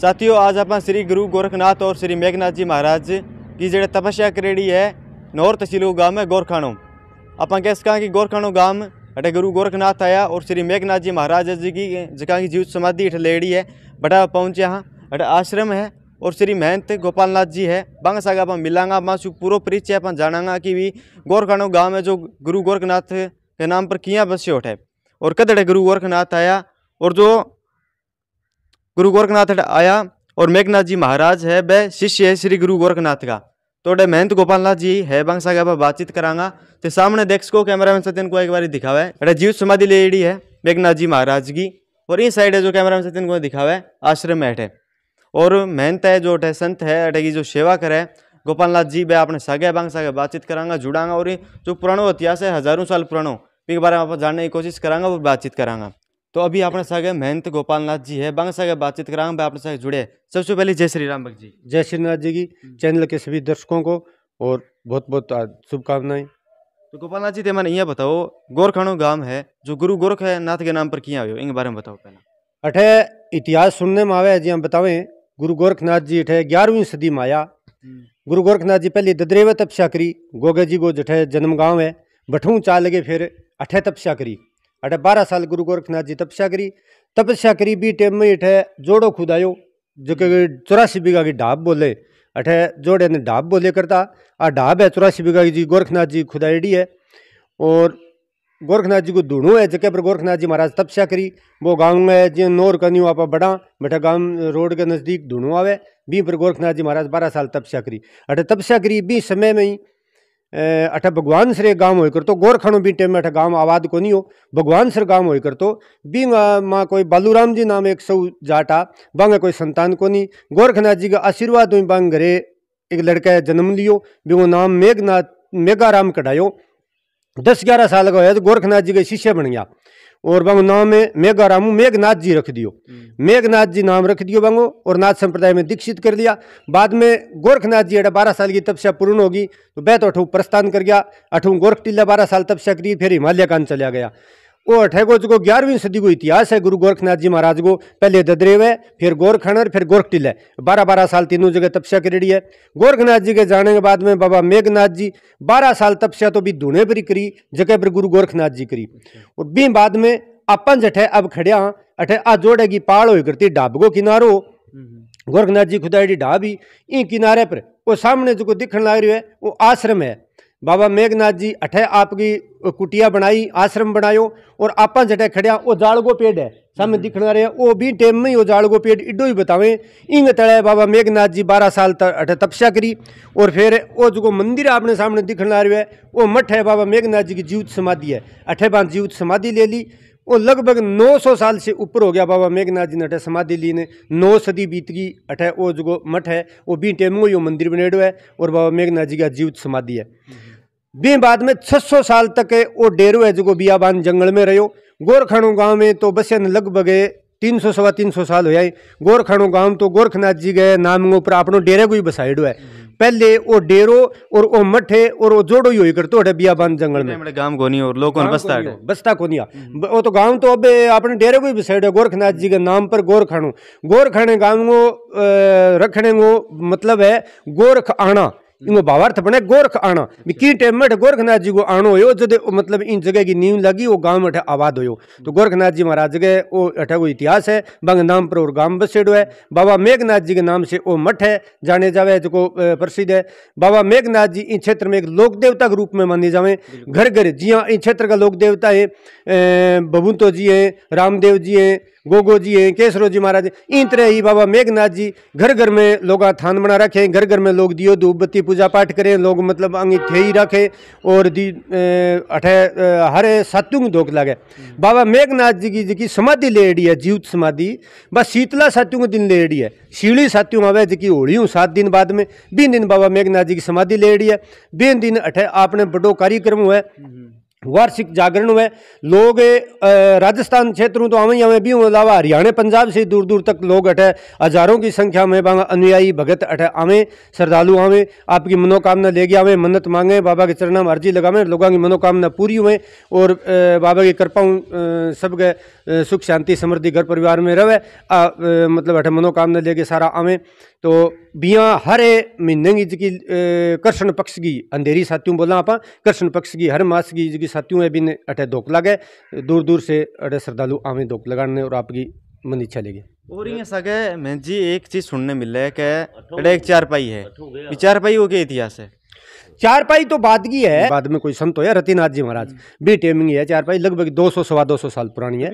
साथियों आज आप श्री गुरु गोरखनाथ और श्री मेघनाथ जी महाराज की जड़े तपस्या करेड़ी है नौर तहसील गांव में गोरखाणो आप कह सक कि गोरखाणो गांव अटे गुरु गोरखनाथ आया और श्री मेघनाथ जी महाराज जी की जहाँ की जीव समाधि हेठ लेड़ी है बटा पहुँचे यहाँ अटे आश्रम है और श्री महंत गोपालनाथ जी है बंग सागा आप मिलांगा अपना पूरा परिचय अपन जानांगा कि भी गोरखाणो गाँव में जो गुरु गोरखनाथ के नाम पर किया बस्योट है और कदड़े गुरु गोरखनाथ आया और जो गुरु गोरखनाथ आया और मेघनाथ जी महाराज है वह शिष्य है श्री गुरु गोरखनाथ का तो महंत गोपाल नाथ जी है बंगसा के पर बातचीत करांगा तो सामने देख सको कैमरा मैन सत्यन को एक बार दिखावा है अरे जीव समाधि लेडी है मेघनाथ जी महाराज की और इस साइड है जो कैमरा मैन सत्यन को दिखावा है आश्रम में और महंत है जो अठे संत है अठे की जो सेवा करे गोपाल नाथ जी वह अपने सागे बांग सागे बातचीत करांगा जुड़ांगा और जो पुरानो इतिहास है हजारों साल पुराना इनके बारे में आप जानने की कोशिश करांगा और बातचीत करांगा तो अभी अपने सागे महंत नाथ जी है बांग सागे बातचीत करांग भाई अपने सागे जुड़े सबसे पहले जय श्री राम जी जय श्री नाथ जी की हम्म। चैनल के सभी दर्शकों को और बहुत बहुत शुभकामनाएं तो नाथ जी मैंने यहाँ बताओ गोरखाणो गांव है जो गुरु गोरख है नाथ के नाम पर किया हुए इनके बारे में बताओ पहले अठे इतिहास सुनने में आवे जी हम बतावें गुरु गोरखनाथ जी अठे ग्यारहवीं सदी में आया हम्म। गुरु गोरखनाथ जी पहले ददरेवा तपस्या करी गोगे जी को जठे जन्म गाँव है बठू चाल लगे फिर अठे तपस्या करी अठे बारह साल गुरु गोरखनाथ जी तपस्या करी तपस्या करी बी टेम में अठे जोड़ो खुदायो जो कि चौरासी बीघा की ढाब बोले अठे जोड़े ने ढाब बोले करता आ ढाब है चौरासी बीघा की जी गोरखनाथ जी खुदाईडी है और गोरखनाथ जी को ढूंढो है जगह पर गोरखनाथ जी महाराज तपस्या करी वो गाँव में जो नोर कनी आप बड़ा बैठा गाँव रोड के नज़दीक ढूंढो आवे बी पर गोरखनाथ जी महाराज बारह साल तपस्या करी अठे तपस्या करी बी समय में ही अठ भगवान सर गांव होकर तो गोर खानो बि टेम अठ गांव आबाद कोन्ही हो भगवान सर गांव होकर तो बी मां कोई बालूराम जी नाम एक सौ जाटा बांग कोई संतान कोनी गोरखनाथ जी का आशीर्वाद हुई बांग घरे एक लड़का जन्म लियो बिगो नाम मेघनाथ मेघाराम कढ़ायो दस ग्यारह साल का होया तो गोरखनाथ जी का शिष्य बन गया और बंगो नाम में मेघा रामू मेघनाथ जी रख दियो हम्म। मेघनाथ जी नाम रख दियो बंगो और नाथ संप्रदाय में दीक्षित कर लिया बाद में गोरखनाथ जी अड़ा बारह साल की तपस्या पूर्ण होगी तो बैठ तो अठू प्रस्थान कर गया अठू गोरख टीला बारह साल तपस्या करी फिर हिमालय कांड चला गया वो अठेगो जो ग्यारहवीं सदी को इतिहास है गुरु गोरखनाथ जी महाराज को पहले ददरेव है फिर और फिर गोरख टिल है बारह बारह साल तीनों जगह तपस्या करी रही है गोरखनाथ जी के जाने के बाद में बाबा मेघनाथ जी बारह साल तपस्या तो भी धुने पर ही करी जगह पर गुरु गोरखनाथ जी करी और भी बाद में अपन जठे अब खड़िया अठे आ जोड़े पाल पाड़ करती डाबगो किनारो गोरखनाथ जी खुदाड़ी ढाबी इन किनारे पर वो सामने जो दिखने लग रही है वो आश्रम है ਬਾਬਾ ਮੇਗਨਾਥ ਜੀ ਅਠੇ ਆਪਕੀ ਕੁਟਿਆ ਬਣਾਈ ਆਸ਼ਰਮ ਬਣਾਇਓ ਔਰ ਆਪਾਂ ਜਟੇ ਖੜਿਆ ਉਹ ਜਾਲਗੋ ਪੇੜ ਹੈ ਸਾਹਮਣੇ ਦਿਖਣ ਵਾਲੇ ਉਹ ਵੀ ਟਾਈਮ ਮੈਂ ਉਹ ਜਾਲਗੋ ਪੇੜ ਇਡੋ ਹੀ ਬਤਾਵੇਂ ਇੰਗ ਤਲੇ ਬਾਬਾ ਮੇਗਨਾਥ ਜੀ 12 ਸਾਲ ਤੱਕ ਅਠੇ ਤਪਸ਼ਾ ਕਰੀ ਔਰ ਫਿਰ ਉਹ ਜੋ ਮੰਦਿਰ ਆਪਣੇ ਸਾਹਮਣੇ ਦਿਖਣ ਵਾਲੇ ਉਹ ਮਠ ਹੈ ਬਾਬਾ ਮੇਗਨਾਥ जी की जीवत समाधि है अठे बांध जीवत समाधि ले ली वो लगभग 900 साल से ऊपर हो गया बाबा मेघनाथ जी ने अठे समाधि ली ने नौ सदी बीत गई अठे वो जो मठ है वो बी टेमो यो मंदिर बनेड़ो है और बाबा मेघनाथ जी का जीवित समाधि है बी बाद में 600 साल तक वो डेरो है जो बियाबान जंगल में रहो गोरखाणु गांव में तो बस लगभग तीन सौ सवा तीन सौ साल होया गोरखाणो गांव तो गोरखनाथ जी गए नामगो पर अपनो डेरे को ही बसाइडो है पहले वो डेरो और वो मठे और वो जोड़ो ही हुई करते अठे बियाबान जंगल में गांव को और लोगों बसता को बसता को हम्म। वो तो गांव तो अब अपने डेरे को ही बसाइड है गोरखनाथ जी के नाम पर गोरखाणो गोरखाणे गांव को रखने को मतलब है गोरख आना इनको भावार्थ बने गोरख आना अच्छा। की टाइम में गोरखनाथ जी को आनो हो जो मतलब इन जगह की नींव लगी वो गांव में आबाद हो तो गोरखनाथ जी महाराज जगह वो अठा को इतिहास है बंग नाम पर और गांव बसेड़ो है बाबा मेघनाथ जी के नाम से वो मठ है जाने जावे जो प्रसिद्ध है बाबा मेघनाथ जी इन क्षेत्र में एक लोक देवता के रूप में माने जावे घर घर जी इन क्षेत्र का लोक देवता है बबूंतो जी हैं रामदेव जी हैं गोगो जी हैं केसरो जी महाराज इन तरह ही बाबा मेघनाथ जी घर घर में लोग थान बना रखे हैं घर घर में लोग दियो धूपबत्ती पूजा पाठ करें लोग मतलब अंगीठे ही रखे और दी अठे हरे सतयुग धोक लागे बाबा मेघनाथ जी की जी समाधि लेडी है जीवत समाधि बस शीतला सतयुग दिन लेडी है शीली सतयुग आवे जी की होली सात दिन बाद में बीन दिन बाबा मेघनाथ जी की समाधि लेडी है बीन दिन अठे आपने बड़ो कार्यक्रम हुआ वार्षिक जागरण हुए लोग राजस्थान क्षेत्रों तो हमें आवे भी अलावा हरियाणा पंजाब से दूर दूर तक लोग अठे हजारों की संख्या में बाबा अनुयायी भगत अठे आवे श्रद्धालु आवे आपकी मनोकामना लेके आवे मन्नत मांगे बाबा के चरणों में अर्जी लगावे लोगों की मनोकामना पूरी हुए और बाबा की कृपाऊँ सबके सुख शांति समृद्धि घर परिवार में रहे मतलब अठे मनोकामना लेके सारा आवे तो बिया हरे महीने की जी कृष्ण पक्ष की अंधेरी साथियों बोला आप कृष्ण पक्ष की हर मास की जी साथियों है बिन अटे धोक लगे दूर दूर से अटे श्रद्धालु आवे धोक लगाने और आपकी मन इच्छा लेगी और ये सगे मैं जी एक चीज सुनने मिल रहा है कि एक चारपाई है चारपाई वो क्या इतिहास है चारपाई तो बाद की है बाद में कोई संत हो या रतिनाथ जी महाराज भी टेमिंग है चारपाई लगभग दो सौ सवा दो सौ साल पुरानी है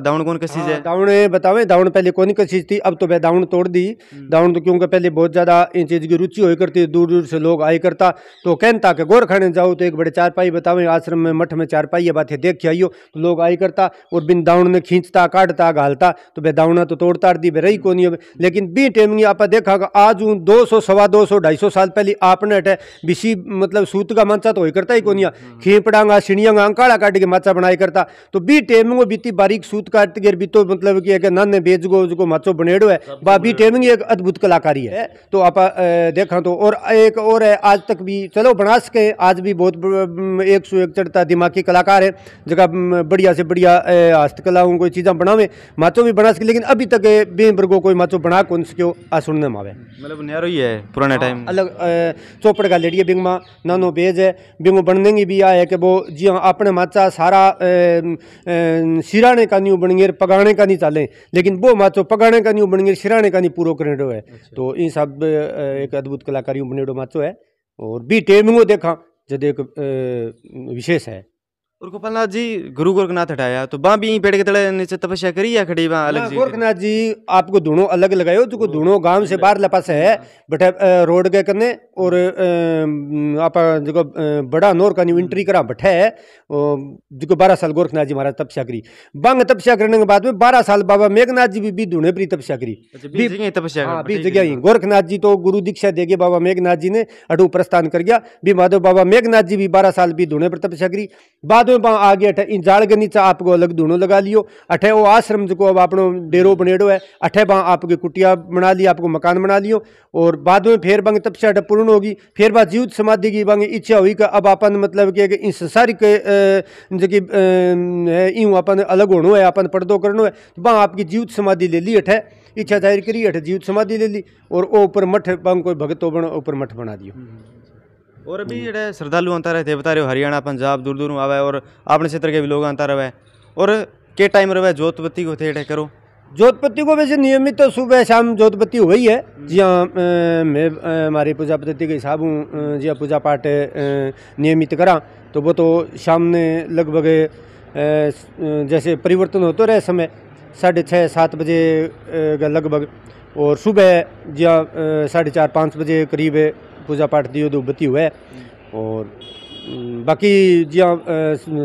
दावण कौन कसी है हाँ, दावण बतावे दावण पहले कौन कसी थी अब तो वह दावण तोड़ दी हम्म। दावण तो क्योंकि पहले बहुत ज्यादा इन चीज की रुचि हुई करती दूर दूर से लोग आई करता तो कहता कि गोरखाने जाओ तो एक बड़े चारपाई बतावे आश्रम में मठ में चारपाई ये बातें देख के आइयो तो लोग आई करता और बिन दावण ने खींचता काटता घालता तो वह दावणा तो तोड़ता दी वे रही कौन लेकिन बी टेमिंग आप देखा आज दो सौ सवा दो सौ ढाई सौ साल पहले आपने है बिसी मतलब सूत का माचा तो ही करता ही कोनिया खेपड़ांगा सिणियांगा काड़ा काट के माचा बनाई करता तो बी टेम टेमिंग बीती बारीक सूत काट के बीतो मतलब कि अगर नाने बेजगो जो माचो बनेड़ो है वह तो बी टेमिंग एक अद्भुत कलाकारी है तो आप देखा तो और एक और है आज तक भी चलो बना सके आज भी बहुत एक सौ एक चढ़ता दिमागी कलाकार है जगह बढ़िया से बढ़िया हस्तकलाओं कोई चीज़ा बनावे माचो भी बना सके लेकिन अभी तक बे वर्गो कोई माचो बना कौन सके आ सुनने में आवे मतलब नैरो ही है पुराने हाँ, टाइम अलग चौपड़ पापड़ का लेड़िए बिंग माँ नानो बेज है बिंगो बनने भी आ है कि वो जी अपने माचा सारा सिराने का नहीं बणगियर पगाने का नहीं चाले लेकिन वो माचो पगाने का नहीं बणगियर सिराने का नहीं पूरा करेडो है अच्छा। तो इन सब एक अद्भुत कलाकारी बनेडो माचो है और बी टेमिंगो देखा जद एक विशेष है और गोपालनाथ जी गुरु गोरखनाथ हटाया तो बा भी यहीं पेड़ के तले नीचे तपस्या करी या खड़ी वहाँ अलग गोरखनाथ जी आपको दोनों अलग लगायो जो तो दोनों गांव से बाहर लपास है बटे रोड के कने और आप जो बड़ा नोर का एंट्री करा बठे जो बारह साल गोरखनाथ जी महाराज तपस्या करी बंग तपस्या करने के बाद में बारह साल बाबा मेघनाथ जी भी बीच पर तपस्या करी अच्छा, तपस्या हाँ, गोरखनाथ जी तो गुरु दीक्षा दे गए बाबा मेघनाथ जी ने अटू प्रस्थान कर गया भी माधव बाबा मेघनाथ जी भी बारह साल भी धुने पर तपस्या करी बाद बाद में आगे अठे इन जाल के नीचे आपको अलग धुनो लगा लियो अठे वो आश्रम जो आप अपनो डेरो बनेड़ो है अठे बा आपकी कुटिया बना ली आपको मकान बना लियो और बाद में फिर बंग तपस्या अठे पूर्ण होगी फिर बा जीव समाधि की बंग इच्छा हुई कि अब अपन मतलब कि इन संसारिक जी यूँ अपन अलग होना है अपन पर्दो करना है तो बा आपकी जीव समाधि ले ली अठे इच्छा जाहिर करी अठे जीव समाधि ले ली और ऊपर मठ बंग कोई भगतो बनो ऊपर मठ बना दियो हम्म, हम्म। और अभी हम्म। श्रद्धालु ਸ਼ਰਧਾਲੂ रहे ਰਹੇ ਦੇਵਤਾ ਰਹੇ हरियाणा पंजाब दूर दूर ਆਵੇ और अपने क्षेत्र के भी लोग आता रहे और के टाइम रहे जोतपति को थे करो जोतपति को वैसे नियमित तो सुबह शाम जोतपति हो है जी हाँ अं, मैं हमारी अं, पूजा पद्धति के हिसाब हूँ जी पूजा पाठ अं, नियमित करा तो वो तो शाम लगभग जैसे परिवर्तन होते रहे समय साढ़े छः सात बजे लगभग और सुबह जी साढ़े चार पाँच बजे करीब पूजा पाठ दियो दो बती हुए और बाकी जिया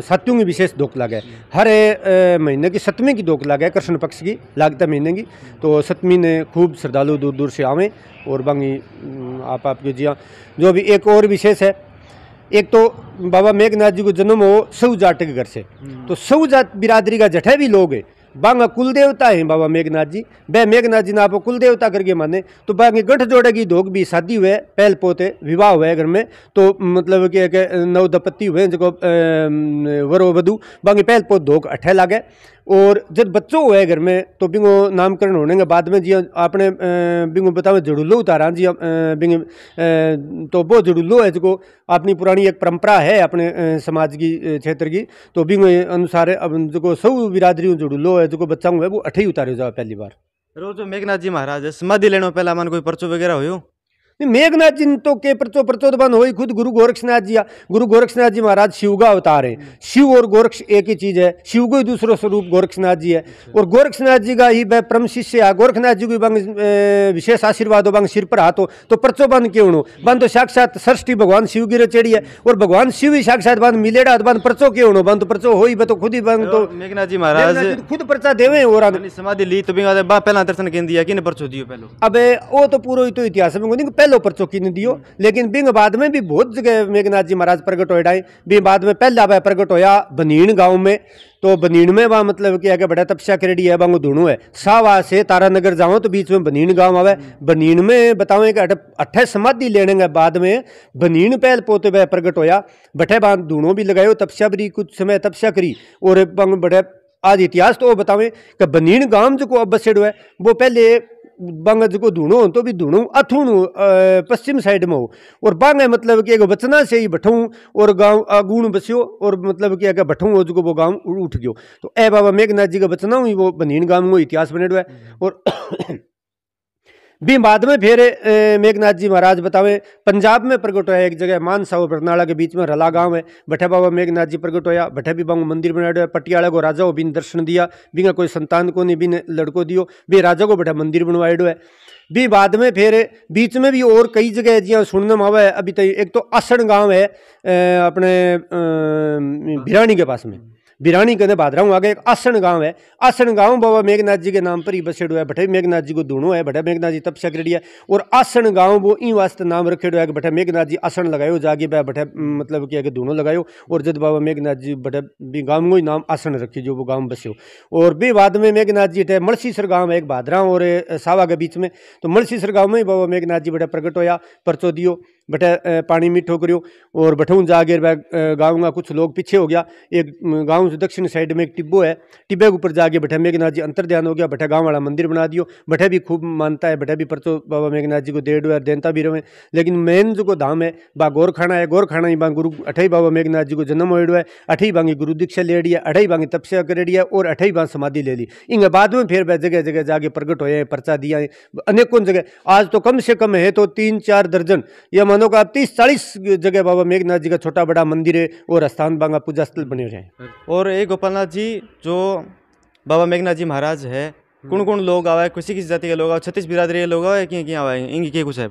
सातों की विशेष धोक लागे हर महीने की सतमी की धोक लागे कृष्ण पक्ष की लागता महीने की तो सतमी ने खूब श्रद्धालु दूर दूर से आवे और बाकी आप आपके जिया जो भी एक और विशेष है एक तो बाबा मेघनाथ जी को जन्म हो सऊ जाट के घर से हम्म। तो सऊ जात बिरादरी का जठे भी लोग है बांगा कुल देवता है बाबा मेघनाथ जी वह मेघनाथ जी ने आपको कुल देवता करके माने तो बाकी जोड़े की धोख भी शादी हुए पहल पोते विवाह हुआ है घर में तो मतलब कि नव दंपत्ति हुए जो वरो वधु बाकी पहल पोत धोख अठे लागे और जब बच्चों हुआ है घर में तो बिंगो नामकरण होने के बाद में जी आपने बिंगो बतावे जड़ुल्लो उतारा जी बिंग तो बहुत जड़ुल्लो है जो अपनी पुरानी एक परंपरा है अपने समाज की क्षेत्र की तो बिंगो अनुसार अब जो सब बिरादरी जड़ुल्लो है जो बच्चा हुआ है वो अठे ही उतारे जाओ पहली बार रोज मेघनाथ जी महाराज समाधि लेना पहला मन कोई पर्चो वगैरह हो मेघनाथ जी तो के प्रचो प्रचोदमान हो खुद गुरु गोरक्षनाथ जी गुरु गोरक्षनाथ जी महाराज शिव का अवतार है शिव और गोरक्ष एक ही चीज है शिव को ही दूसरो स्वरूप गोरक्षनाथ जी है और गोरक्षनाथ जी का ही वह परम शिष्य है गोरखनाथ जी को विशेष आशीर्वाद हो सिर पर हाथ तो प्रचो बंद क्यों हो बंद तो साक्षात सृष्टि भगवान शिव की रचेड़ी है और भगवान शिव ही साक्षात बंद मिलेड़ा बंद प्रचो क्यों हो बंद प्रचो हो ही तो खुद ही बंद तो मेघनाथ जी महाराज तो खुद पर्चा देवे और समाधि ली तो पहला दर्शन केंद्र किन परचो दियो पहले अब वो तो पूरा ही तो इतिहास में पहले पहले पर चौकीन दियो लेकिन बिंग बाद में भी बहुत जगह मेघनाथ जी महाराज प्रगट होए बिंग बाद में पहला वह प्रगट होया बनीण गाँव में तो बनीण में वह मतलब कि आगे बड़ा तपस्या करेडी है वांगो धुणु है सावा से तारानगर जाओ तो बीच में बनीण गांव आवे बनीण में बताओ कि अठे समाधि लेने के बाद में बनीण पहल पोते वह प्रगट होया बठे बांध धुणो भी लगायो तपस्या भी कुछ समय तपस्या करी और बड़े आज इतिहास तो बतावें कि बनीण गांव जो को अब बसेड़ो है वो पहले बांगा जो धूणो हो तो भी धूणो अथूणो पश्चिम साइड में हो और बांगा मतलब कि बचना से ही बठूँ और गाँव अगुण बस्यो और मतलब कि अगर बठूँ हो जो वो गाँव उठ गयो तो ए बाबा मेघनाथ जी का बचना हुई वो बनीन गाँव में इतिहास बने और भी बाद में फिर मेघनाथ जी महाराज बतावे पंजाब में प्रकट होया एक जगह मानसा और बरनाला के बीच में रला गांव है भट्ठे बाबा मेघनाथ जी प्रकट होया भट्ठे भी बाबू मंदिर बनाया पटियाला को राजा बिन दर्शन दिया बिना कोई संतान को नहीं बिन लड़को दियो भी राजा को बैठा मंदिर बनवायो है भी बाद में फिर बीच में भी और कई जगह जी सुनने में आवा है अभी तक तो एक तो असण गाँव है अपने भिराणी के पास में बिरानी कहते भादरा आ आगे एक आसन गांव है आसन गांव बाबा मेघनाथ जी के नाम पर ही बसेड़ो है बठे मेघनाथ जी को धूणो है बठे मेघनाथ जी तपस्या करी है और आसन गांव वो ई वास्ते नाम रखेड़ो है कि मेघनाथ जी आसन लगायो जागे वह बठे मतलब कि आगे धूणो लगायो और जद बाबा मेघनाथ जी बठे भी गांव को ही नाम आसन रखी जो वो गांव बस्यो और भी बाद में मेघनाथ जी थे मलसीसर गांव है एक भादरा और सावा के बीच में तो मलसीसर गांव में ही बाबा मेघनाथ जी बड़ा प्रकट होया परचो दियो बटे पानी मीठो करो और बठून जागेर वह गाँव का कुछ लोग पीछे हो गया एक गाँव से दक्षिण साइड में एक टिब्बो है टिब्बे के ऊपर जाके बठे मेघनाथ जी अंतर ध्यान हो गया बठे गाँव वाला मंदिर बना दियो बठे भी खूब मानता है बठे भी परचो बाबा मेघनाथ जी को दे डो देनता भी रहो लेकिन मेन जो धाम है बा गोरखाना है गोरखाना ही बा गुरु अठई बाबा मेघनाथ जी को जन्म होड़ो है अठई बांगी गुरु दीक्षा ले रही है अठाई बांगी तपस्या कर रही है और अठई बांग समाधि ले ली इन बाद में फिर वह जगह जगह जाके प्रगट हुए हैं पर्चा दिया है अनेकों जगह आज तो कम से कम है तो तीन चार दर्जन या मान मानो का तीस चालीस जगह बाबा मेघनाथ जी का छोटा बड़ा मंदिर है और स्थान बांगा पूजा स्थल बने हुए हैं और ये गोपालनाथ जी जो बाबा मेघनाथ जी महाराज है कौन कौन लोग आवा किसी किसी जाति के लोग आवा छत्तीस बिरादरी के लोग आवा कि क्या आवा इनकी क्या कुछ है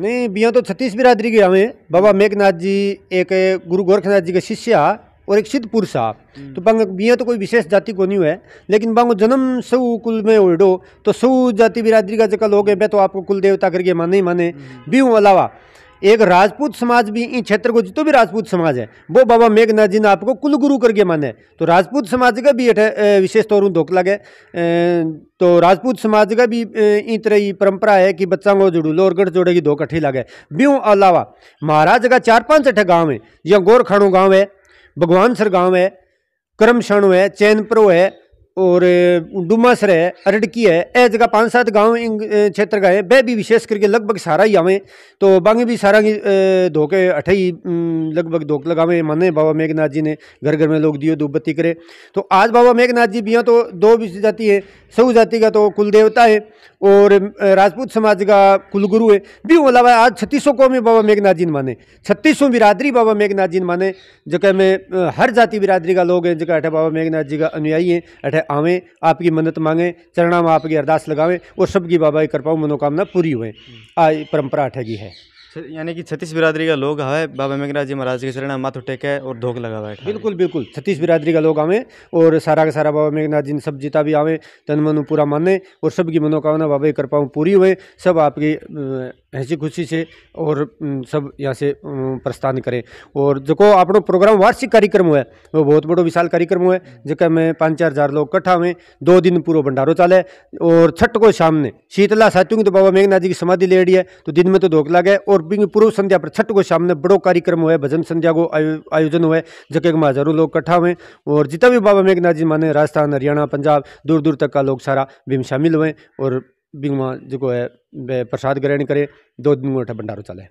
नहीं बिया तो छत्तीस बिरादरी के आवे बाबा मेघनाथ जी एक गुरु गोरखनाथ जी के शिष्य और एक सिद्ध पुरुष आप हम्म। तो बंग बिया तो कोई विशेष जाति को नहीं हुआ है लेकिन बांगो जन्म सऊ कुल में उल्डो तो सऊ जाति बिरादरी का जगह लोग हैं मैं तो आपको कुल देवता करके माने ही माने हम्म। बीहू अलावा एक राजपूत समाज भी इन क्षेत्र को जितो भी राजपूत समाज है वो बाबा मेघनाथ जी ने आपको कुलगुरु करके माने तो राजपूत समाज का भी विशेष तौर धोख लगे तो राजपूत समाज का भी इन तरह की परंपरा है कि बच्चा को जुड़ूलो और गढ़ जोड़ेगी की धोख अठी लगे ब्यूँ अलावा महाराज का चार पाँच अठे गाँव है या गोरखाणु गाँव है भगवान सर गाँव है करमशाणु है चैनपुरो है और डुमासर है अरडकी है ए जगह पाँच सात गांव इन क्षेत्र का है वह भी विशेष करके लगभग सारा ही आवें तो बांगे भी सारा ही धोके ही लगभग धोक लगावे माने बाबा मेघनाथ जी ने घर घर में लोग दियो धूपबत्ती करे तो आज बाबा मेघनाथ जी भी यहाँ तो दो भी जाति है सऊ जाति का तो कुल देवता है और राजपूत समाज का कुलगुरु है भी अलावा आज छत्तीसों को में बाबा मेघनाथ जी ने माने छत्तीसों बिरादरी बाबा मेघनाथ जी ने माने जगह में हर जाति बिरादरी का लोग हैं जगह अठे बाबा मेघनाथ जी का अनुयायी है अठे आवें आपकी मन्नत मांगें चरणा में आपकी अरदास लगावें और सबकी बाबा की कृपा मनोकामना पूरी हुए हम्म। आज परंपरा ठगी है यानी कि छत्तीस बिरादरी का लोग है बाबा मेघराज जी महाराज के शरण माथ टेक है और धोख लगा हुआ है बिल्कुल बिल्कुल छत्तीस बिरादरी का लोग आवे और सारा का सारा बाबा मेघनाथ जी ने सब जीता भी आवे तन मनु पूरा माने और सबकी मनोकामना बाबा की कृपाओं पूरी हुए सब आपकी हंसी खुशी से और सब यहाँ से प्रस्थान करें और जो अपनो प्रोग्राम वार्षिक कार्यक्रम हुआ है वो बहुत बड़ो विशाल कार्यक्रम हुआ है जो मैं पाँच चार हज़ार लोग इकट्ठा हुए दो दिन पूरा भंडारो चाले और छठ को शाम ने शीतला सातुंग तो बाबा मेघनाथ जी की समाधि ले रही है तो दिन में तो धोख लगे और पूर्व संध्या पर छठ को शाम ने बड़ो कार्यक्रम हुआ है भजन संध्या को आयोजन हुआ है जगह में हजारों लोग इकट्ठा हुए और जितना भी बाबा मेघनाथ जी माने राजस्थान हरियाणा पंजाब दूर दूर तक का लोग सारा बीम शामिल हुए और बिंग जो है प्रसाद ग्रहण करें दो दिन में भंडारो चले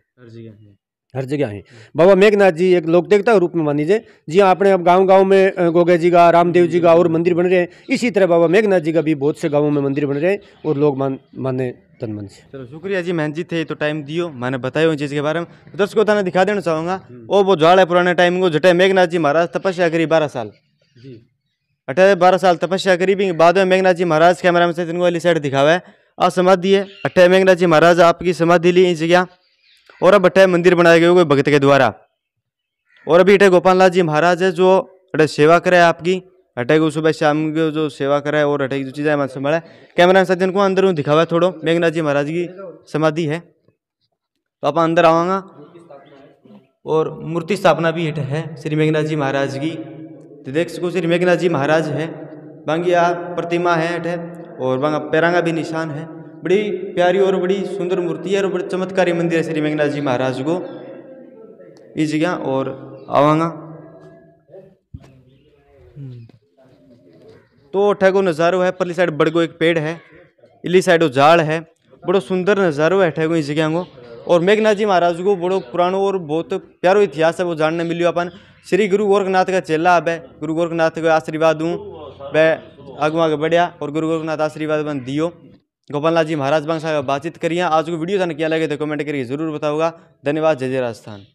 हर जगह है बाबा मेघनाथ जी एक लोक देवता के रूप में मान लीजिए जी आपने हाँ, अब गांव गांव में गोगे जी का रामदेव जी का और मंदिर बन रहे हैं इसी तरह बाबा मेघनाथ जी का भी बहुत से गांवों में मंदिर बन रहे हैं और लोग मान माने तन मन से चलो शुक्रिया जी महन जी थे तो टाइम दियो मैंने बताया उन चीज़ के बारे में तो दर्शकों था दिखा देना चाहूँगा वो वो ज्वाड़ है पुराने टाइम को जटे मेघनाथ जी महाराज तपस्या करी बारह साल जी अठारह बारह साल तपस्या करी भी बाद में मेघनाथ जी महाराज कैमरा में से इनको वाली साइड दिखावा है आप समाधि है अठारह मेघनाथ जी महाराज आपकी समाधि ली इस जगह और अब अटे मंदिर बनाए गए कोई भगत के द्वारा और अभी अटे गोपाल जी महाराज है जो अटे सेवा करे आपकी अटे को सुबह शाम को जो सेवा करे और अटे की जो चीज़ें हमारे संभाले कैमरा सज्जन को अंदर दिखावा थोड़ो मेघनाथ जी महाराज की समाधि है तो आप अंदर आवागा और मूर्ति स्थापना भी हेठ है श्री मेघनाथ जी महाराज की तो देख सको श्री मेघनाथ जी महाराज है बांगी आ प्रतिमा है हेठ और बांगा पैरांगा भी निशान है बड़ी प्यारी और बड़ी सुंदर मूर्ति है और बड़े चमत्कारी मंदिर है श्री मेघनाथ जी महाराज को इस जगह और आवागा तो अठे को नज़ारो है परली साइड बड़गो एक पेड़ है इली साइड वो जाल है बड़ो सुंदर नज़ारो है ठेको इस जगह को और मेघनाथ जी महाराज को बड़ो पुरानो और बहुत प्यारो इतिहास है वो जानने मिलियो अपन श्री गुरु गोरखनाथ का चेला अब है गुरु गोरखनाथ का आशीर्वाद हूँ वह आगू आगे बढ़िया और गुरु गोरखनाथ आशीर्वाद बन दियो गोपाललाल जी महाराज बांग साहब बातचीत करिए आज को वीडियो जाना क्या लगे तो कमेंट करिए जरूर बताओगा धन्यवाद जय जय राजस्थान